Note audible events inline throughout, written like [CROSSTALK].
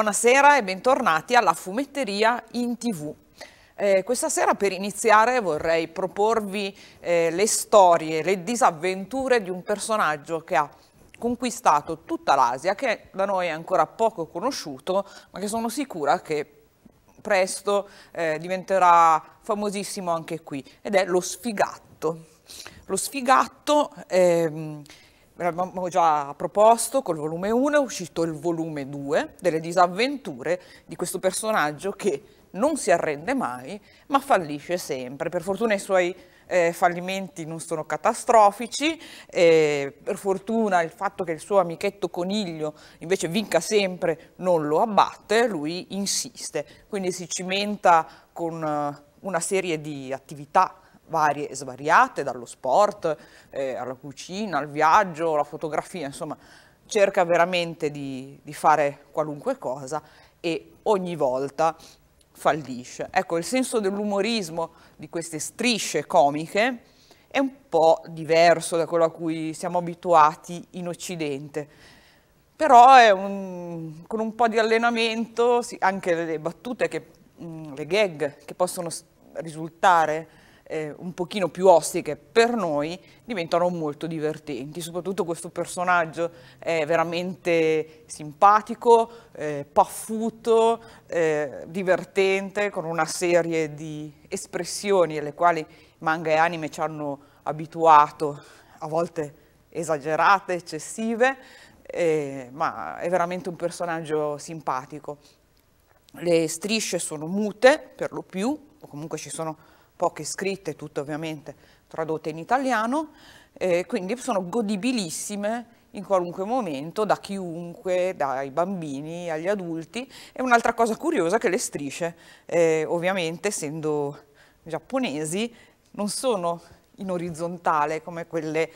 Buonasera e bentornati alla fumetteria in tv. Eh, questa sera per iniziare vorrei proporvi eh, le storie, le disavventure di un personaggio che ha conquistato tutta l'Asia, che da noi è ancora poco conosciuto, ma che sono sicura che presto eh, diventerà famosissimo anche qui, ed è lo sfigatto. Lo sfigatto... Ehm, l'abbiamo già proposto col volume 1, è uscito il volume 2 delle disavventure di questo personaggio che non si arrende mai, ma fallisce sempre. Per fortuna i suoi eh, fallimenti non sono catastrofici, eh, per fortuna il fatto che il suo amichetto coniglio invece vinca sempre non lo abbatte, lui insiste, quindi si cimenta con eh, una serie di attività varie e svariate, dallo sport eh, alla cucina, al viaggio, alla fotografia, insomma cerca veramente di, di fare qualunque cosa e ogni volta fallisce. Ecco, il senso dell'umorismo di queste strisce comiche è un po' diverso da quello a cui siamo abituati in Occidente, però un, con un po' di allenamento, sì, anche le battute, che, mm, le gag che possono risultare eh, un pochino più ostiche per noi diventano molto divertenti, soprattutto questo personaggio è veramente simpatico, eh, paffuto, eh, divertente, con una serie di espressioni alle quali manga e anime ci hanno abituato, a volte esagerate, eccessive, eh, ma è veramente un personaggio simpatico. Le strisce sono mute per lo più, o comunque ci sono poche scritte, tutte ovviamente tradotte in italiano, eh, quindi sono godibilissime in qualunque momento, da chiunque, dai bambini agli adulti. E un'altra cosa curiosa è che le strisce, eh, ovviamente essendo giapponesi, non sono in orizzontale come quelle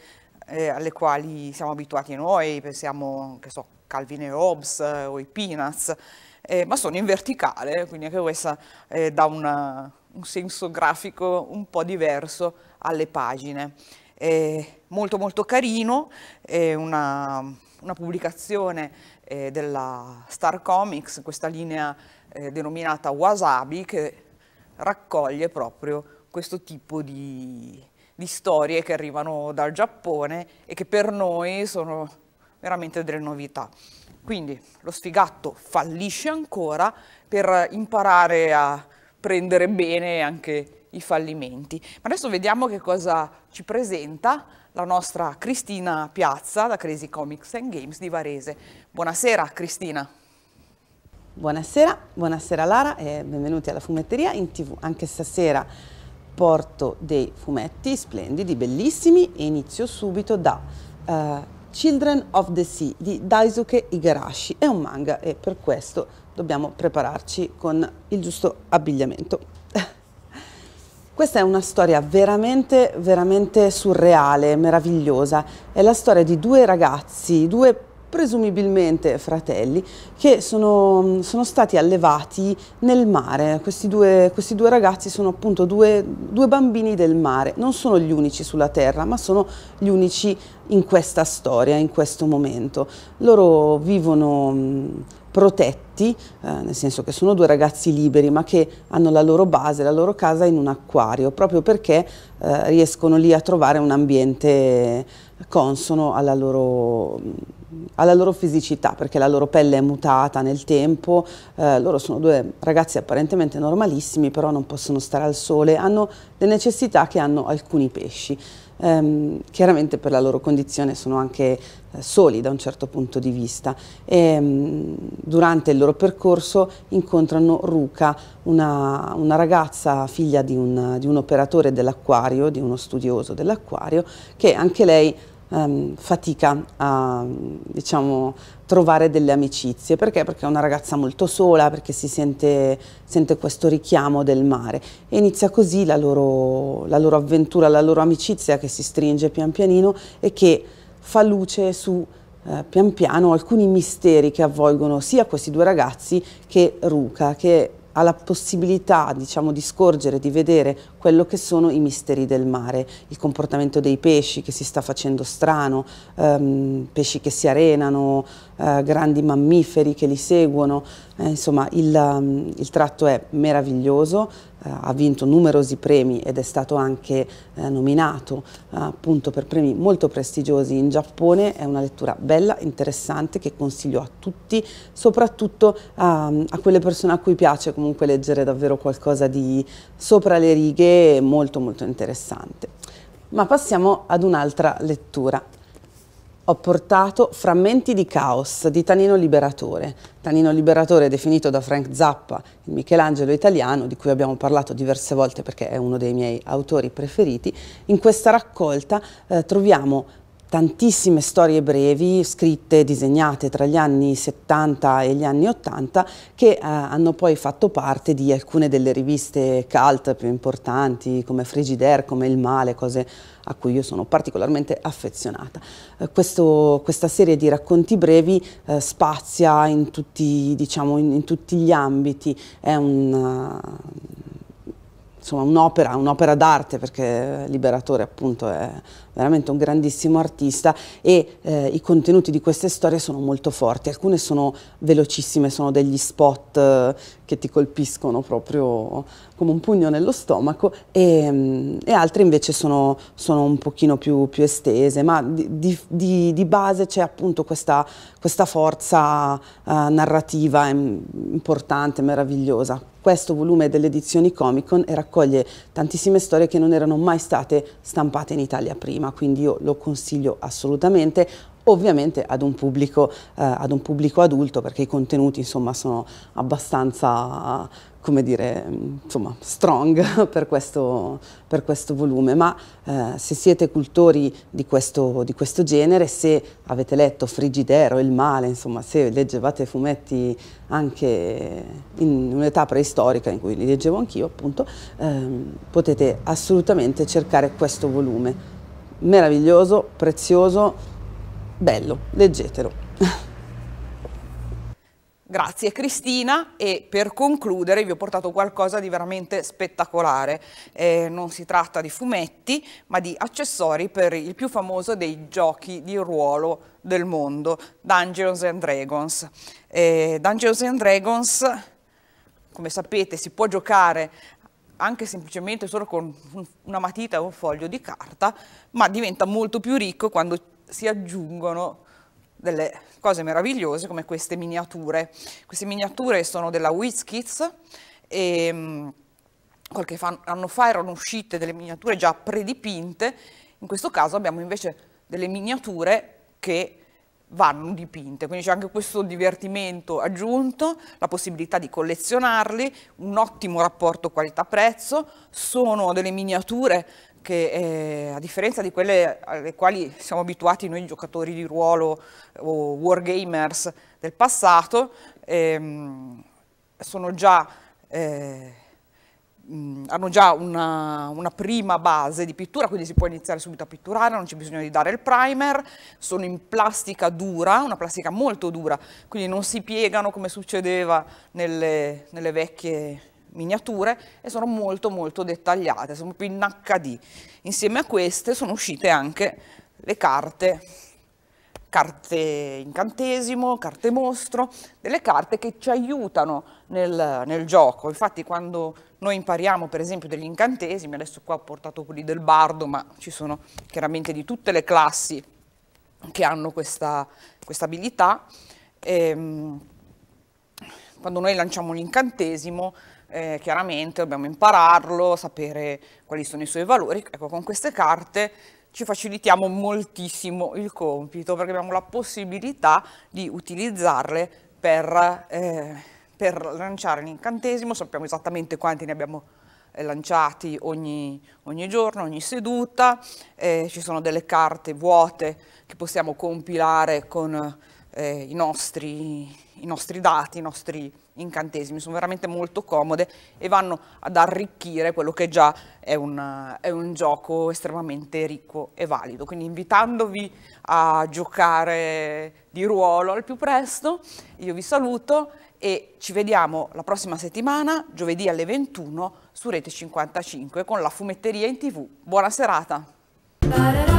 eh, alle quali siamo abituati noi, pensiamo, che so, Calvin e Hobbes eh, o i Peanuts, eh, ma sono in verticale, quindi anche questa eh, dà una un senso grafico un po' diverso alle pagine. È molto molto carino, è una, una, pubblicazione eh, della Star Comics, questa linea eh, denominata Wasabi, che raccoglie proprio questo tipo di, di storie che arrivano dal Giappone e che per noi sono veramente delle novità. Quindi lo sfigato fallisce ancora per imparare a prendere bene anche i fallimenti. Ma adesso vediamo che cosa ci presenta la nostra Cristina Piazza da Crazy Comics and Games di Varese. Buonasera Cristina. Buonasera, buonasera Lara e benvenuti alla fumetteria in tv. Anche stasera porto dei fumetti splendidi, bellissimi e inizio subito da uh, Children of the Sea di Daisuke Igarashi. È un manga e per questo dobbiamo prepararci con il giusto abbigliamento. [LAUGHS] Questa è una storia veramente, veramente surreale, meravigliosa. È la storia di due ragazzi, due presumibilmente fratelli, che sono, sono stati allevati nel mare. Questi due, questi due ragazzi sono appunto due, due bambini del mare, non sono gli unici sulla terra, ma sono gli unici in questa storia, in questo momento. Loro vivono protetti fatti, eh, nel senso che sono due ragazzi liberi ma che hanno la loro base, la loro casa in un acquario, proprio perché eh, riescono lì a trovare un ambiente consono alla loro, mm, alla loro, fisicità, perché la loro pelle è mutata nel tempo, eh, loro sono due ragazzi apparentemente normalissimi, però non possono stare al sole, hanno le necessità che hanno alcuni pesci. Ehm, chiaramente per la loro condizione sono anche eh, soli da un certo punto di vista. E, ehm, durante il loro loro percorso incontrano Ruca, una, una ragazza figlia di un, di un operatore dell'acquario, di uno studioso dell'acquario, che anche lei Um, fatica a diciamo, trovare delle amicizie. Perché? Perché è una ragazza molto sola, perché si sente, sente questo richiamo del mare. E inizia così la loro, la loro avventura, la loro amicizia che si stringe pian pianino e che fa luce su eh, pian piano alcuni misteri che avvolgono sia questi due ragazzi che Ruka, che ha la possibilità diciamo, di scorgere, di vedere quello che sono i misteri del mare, il comportamento dei pesci che si sta facendo strano, ehm, pesci che si arenano, eh, grandi mammiferi che li seguono, eh, insomma il, ehm, il, tratto è meraviglioso, ha vinto numerosi premi ed è stato anche eh, nominato eh, appunto per premi molto prestigiosi in Giappone, è una lettura bella, interessante che consiglio a tutti, soprattutto a, ehm, a quelle persone a cui piace comunque leggere davvero qualcosa di sopra le righe molto molto interessante. Ma passiamo ad un'altra lettura ho portato Frammenti di caos di Tanino Liberatore. Tanino Liberatore è definito da Frank Zappa il Michelangelo italiano, di cui abbiamo parlato diverse volte perché è uno dei miei autori preferiti. In questa raccolta eh, troviamo tantissime storie brevi scritte, disegnate tra gli anni 70 e gli anni 80 che eh, hanno poi fatto parte di alcune delle riviste cult più importanti come Frigidaire, come Il Male, cose a cui io sono particolarmente affezionata. Eh, questo, questa serie di racconti brevi eh, spazia in tutti, diciamo, in, in tutti, gli ambiti, è un eh, insomma un'opera, un'opera d'arte perché Liberatore appunto è veramente un grandissimo artista e eh, i contenuti di queste storie sono molto forti, alcune sono velocissime, sono degli spot eh, che ti colpiscono proprio come un pugno nello stomaco e, mm, e altre invece sono, sono, un pochino più, più estese, ma di, di, di base c'è appunto questa, questa forza eh, narrativa eh, importante, meravigliosa questo volume delle edizioni Comic Con e raccoglie tantissime storie che non erano mai state stampate in Italia prima, quindi io lo consiglio assolutamente ovviamente ad un pubblico, eh, ad un pubblico adulto perché i contenuti insomma, sono abbastanza come dire, insomma, strong [LAUGHS] per questo, per questo volume, ma eh, se siete cultori di questo, di questo, genere, se avete letto Frigidero, Il Male, insomma, se leggevate fumetti anche in un'età preistorica in cui li leggevo anch'io, appunto, ehm, potete assolutamente cercare questo volume. Meraviglioso, prezioso, bello, leggetelo. Grazie Cristina e per concludere vi ho portato qualcosa di veramente spettacolare. Eh, non si tratta di fumetti ma di accessori per il più famoso dei giochi di ruolo del mondo, Dungeons and Dragons. Eh, Dungeons and Dragons, come sapete, si può giocare anche semplicemente solo con una matita e un foglio di carta, ma diventa molto più ricco quando si aggiungono delle cose meravigliose come queste miniature. Queste miniature sono della WizKids e mm, qualche anno fa erano uscite delle miniature già predipinte, in questo caso abbiamo invece delle miniature che vanno dipinte, quindi c'è anche questo divertimento aggiunto, la possibilità di collezionarli, un ottimo rapporto qualità-prezzo, sono delle miniature che eh, a differenza di quelle alle quali siamo abituati noi giocatori di ruolo o wargamers del passato, ehm, già, eh, mh, hanno già una, una, prima base di pittura, quindi si può iniziare subito a pitturare, non c'è bisogno di dare il primer, sono in plastica dura, una plastica molto dura, quindi non si piegano come succedeva nelle, nelle vecchie miniature e sono molto molto dettagliate, sono più in HD. Insieme a queste sono uscite anche le carte, carte incantesimo, carte mostro, delle carte che ci aiutano nel, nel gioco. Infatti quando noi impariamo per esempio degli incantesimi, adesso qua ho portato quelli del bardo, ma ci sono chiaramente di tutte le classi che hanno questa, questa abilità, ehm, quando noi lanciamo l'incantesimo eh, chiaramente dobbiamo impararlo, sapere quali sono i suoi valori. Ecco, con queste carte ci facilitiamo moltissimo il compito perché abbiamo la possibilità di utilizzarle per, eh, per lanciare l'incantesimo, sappiamo esattamente quanti ne abbiamo eh, lanciati ogni, ogni, giorno, ogni seduta, eh, ci sono delle carte vuote che possiamo compilare con eh, i, nostri, i nostri dati, i nostri incantesimi, sono veramente molto comode e vanno ad arricchire quello che già è un, è un gioco estremamente ricco e valido. Quindi invitandovi a giocare di ruolo al più presto, io vi saluto e ci vediamo la prossima settimana, giovedì alle 21 su Rete 55 con la fumetteria in tv. Buona serata!